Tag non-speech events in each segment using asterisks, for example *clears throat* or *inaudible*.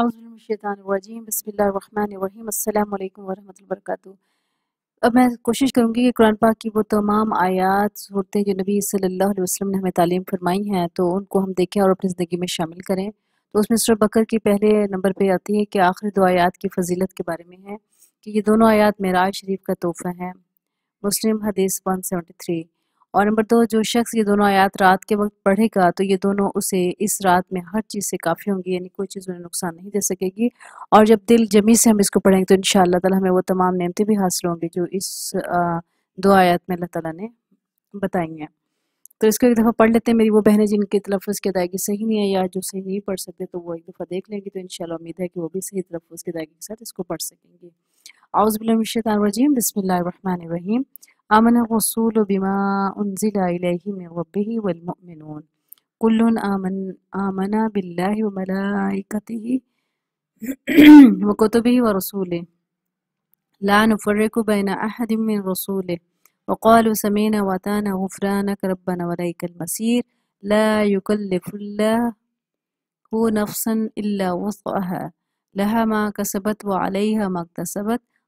अज़ीम बसमीम अल्लाम वरहमल वर्क अब मैं कोशिश करूँगी कि कुरान पाक की वो तमाम आयात सूरतें जो नबी सल्ला वसलम ने हमें तालीम फरमाई हैं तो उनको हम देखें और अपनी ज़िंदगी में शामिल करें तो उसमें सर बकर की पहले नंबर पर आती है कि आखिरी दो आयात की फजीलत के बारे में है कि ये दोनों आयात मेराज शरीफ का तोहफ़ा है मुस्लिम हदीस वन सेवेंटी थ्री और नंबर दो जो शख्स ये दोनों आयात रात के वक्त पढ़ेगा तो ये दोनों उसे इस रात में हर चीज़ से काफ़ी होंगी यानी कोई चीज़ उन्हें नुकसान नहीं दे सकेगी और जब दिल जमी से हम इसको पढ़ेंगे तो इन ताला हमें वो तमाम नियमतें भी हासिल होंगी जो इस दो आयात में अल्लाह ताला ने बताई हैं तो इसको एक दफ़ा पढ़ लेते हैं मेरी वो बहनें जिनके तलफ़ की अदायगी सही नहीं है या जो सही नहीं पढ़ सकते तो वो एक दफ़ा देख लेंगे तो इन उम्मीद है कि वो भी सही तलफ़ की अदायगी के साथ इसको पढ़ सकेंगे आउज़बिलमशानरजीम बसमिल्लर रहीम آمن الرسول بما أنزل إليه من ربه والمؤمنون كل آمن, آمن بالله وملائكته *clears throat* وكتبه ورسوله لا نفرق بين أحد من رسوله وقالوا سمينا وأتانا غفرانك ربنا وليك المسير لا يكلف الله نفسا إلا وصعها لها ما كسبت وعليها ما اكتسبت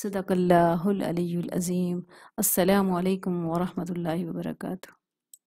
صدق الله العلي العظيم السلام عليكم ورحمة الله وبركاته